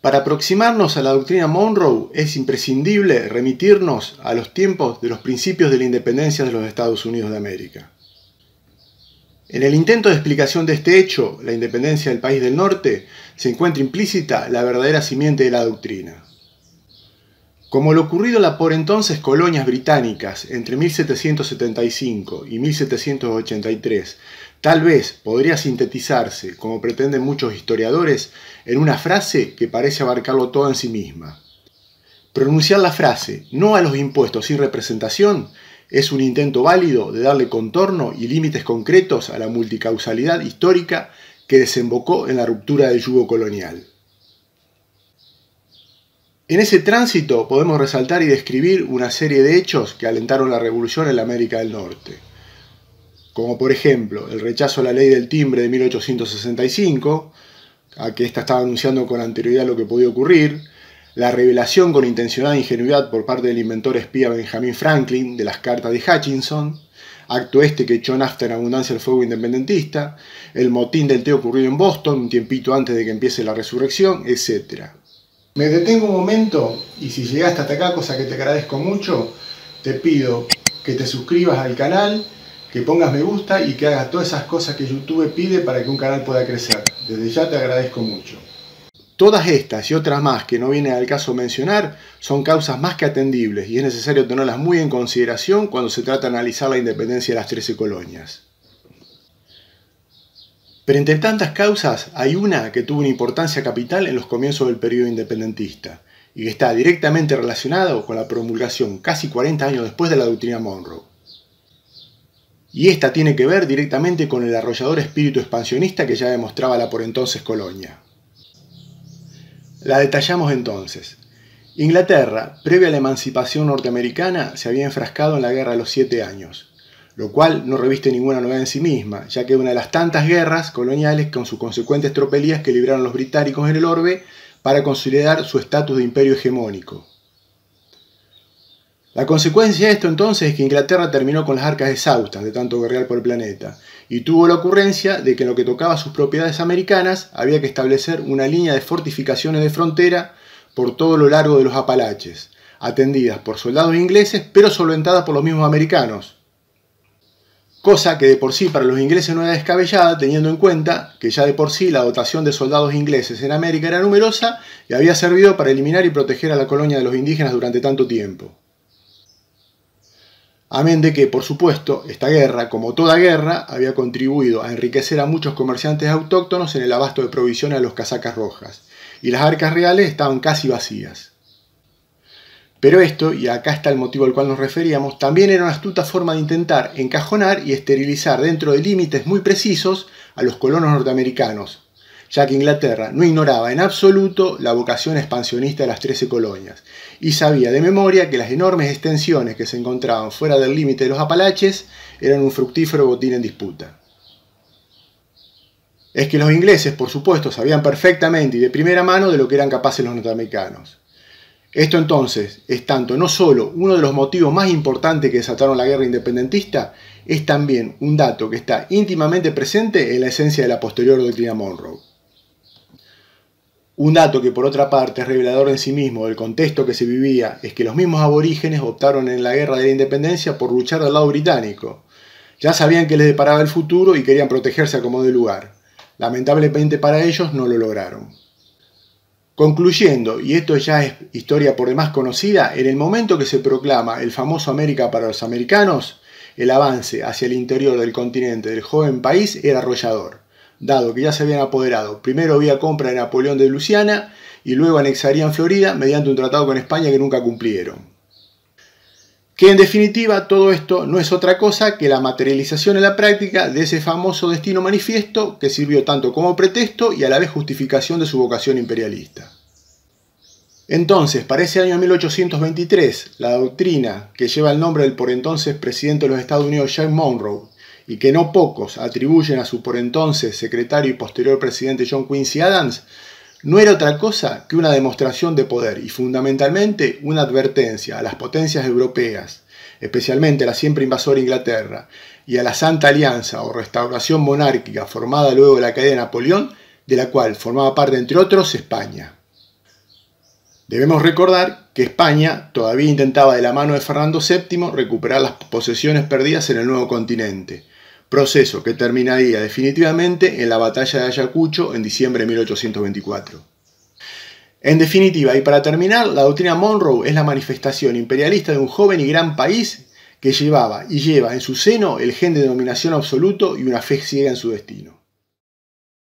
Para aproximarnos a la doctrina Monroe es imprescindible remitirnos a los tiempos de los principios de la independencia de los Estados Unidos de América. En el intento de explicación de este hecho, la independencia del país del norte, se encuentra implícita la verdadera simiente de la doctrina. Como lo ocurrido en las por entonces colonias británicas entre 1775 y 1783, Tal vez podría sintetizarse, como pretenden muchos historiadores, en una frase que parece abarcarlo todo en sí misma. Pronunciar la frase no a los impuestos sin representación es un intento válido de darle contorno y límites concretos a la multicausalidad histórica que desembocó en la ruptura del yugo colonial. En ese tránsito podemos resaltar y describir una serie de hechos que alentaron la revolución en la América del Norte como por ejemplo el rechazo a la ley del timbre de 1865, a que ésta estaba anunciando con anterioridad lo que podía ocurrir, la revelación con intencionada ingenuidad por parte del inventor espía Benjamin Franklin de las cartas de Hutchinson, acto este que echó nafta en abundancia el fuego independentista, el motín del té ocurrido en Boston un tiempito antes de que empiece la resurrección, etc. Me detengo un momento y si llegaste hasta acá, cosa que te agradezco mucho, te pido que te suscribas al canal, que pongas me gusta y que hagas todas esas cosas que YouTube pide para que un canal pueda crecer. Desde ya te agradezco mucho. Todas estas y otras más que no viene al caso mencionar son causas más que atendibles y es necesario tenerlas muy en consideración cuando se trata de analizar la independencia de las 13 colonias. Pero entre tantas causas hay una que tuvo una importancia capital en los comienzos del periodo independentista y que está directamente relacionado con la promulgación casi 40 años después de la doctrina Monroe y esta tiene que ver directamente con el arrollador espíritu expansionista que ya demostraba la por entonces Colonia. La detallamos entonces. Inglaterra, previa a la emancipación norteamericana, se había enfrascado en la Guerra de los Siete Años, lo cual no reviste ninguna novedad en sí misma, ya que una de las tantas guerras coloniales con sus consecuentes tropelías que libraron los británicos en el orbe para consolidar su estatus de imperio hegemónico. La consecuencia de esto entonces es que Inglaterra terminó con las arcas exhaustas de tanto guerrear por el planeta y tuvo la ocurrencia de que en lo que tocaba sus propiedades americanas había que establecer una línea de fortificaciones de frontera por todo lo largo de los Apalaches, atendidas por soldados ingleses pero solventadas por los mismos americanos, cosa que de por sí para los ingleses no era descabellada, teniendo en cuenta que ya de por sí la dotación de soldados ingleses en América era numerosa y había servido para eliminar y proteger a la colonia de los indígenas durante tanto tiempo. Amén de que, por supuesto, esta guerra, como toda guerra, había contribuido a enriquecer a muchos comerciantes autóctonos en el abasto de provisiones a los casacas rojas, y las arcas reales estaban casi vacías. Pero esto, y acá está el motivo al cual nos referíamos, también era una astuta forma de intentar encajonar y esterilizar dentro de límites muy precisos a los colonos norteamericanos, ya que Inglaterra no ignoraba en absoluto la vocación expansionista de las 13 Colonias y sabía de memoria que las enormes extensiones que se encontraban fuera del límite de los Apalaches eran un fructífero botín en disputa. Es que los ingleses, por supuesto, sabían perfectamente y de primera mano de lo que eran capaces los norteamericanos. Esto entonces es tanto no solo uno de los motivos más importantes que desataron la guerra independentista, es también un dato que está íntimamente presente en la esencia de la posterior doctrina Monroe. Un dato que por otra parte es revelador en sí mismo del contexto que se vivía es que los mismos aborígenes optaron en la guerra de la independencia por luchar al lado británico. Ya sabían que les deparaba el futuro y querían protegerse a como de lugar. Lamentablemente para ellos no lo lograron. Concluyendo, y esto ya es historia por demás conocida, en el momento que se proclama el famoso América para los americanos, el avance hacia el interior del continente del joven país era arrollador dado que ya se habían apoderado primero vía compra de Napoleón de Luciana y luego anexarían Florida mediante un tratado con España que nunca cumplieron. Que en definitiva todo esto no es otra cosa que la materialización en la práctica de ese famoso destino manifiesto que sirvió tanto como pretexto y a la vez justificación de su vocación imperialista. Entonces, para ese año 1823, la doctrina que lleva el nombre del por entonces presidente de los Estados Unidos Jack Monroe y que no pocos atribuyen a su por entonces secretario y posterior presidente John Quincy Adams, no era otra cosa que una demostración de poder y fundamentalmente una advertencia a las potencias europeas, especialmente a la siempre invasora Inglaterra, y a la Santa Alianza o restauración monárquica formada luego de la caída de Napoleón, de la cual formaba parte, entre otros, España. Debemos recordar que España todavía intentaba de la mano de Fernando VII recuperar las posesiones perdidas en el nuevo continente, proceso que terminaría definitivamente en la batalla de Ayacucho en diciembre de 1824. En definitiva, y para terminar, la doctrina Monroe es la manifestación imperialista de un joven y gran país que llevaba y lleva en su seno el gen de dominación absoluto y una fe ciega en su destino.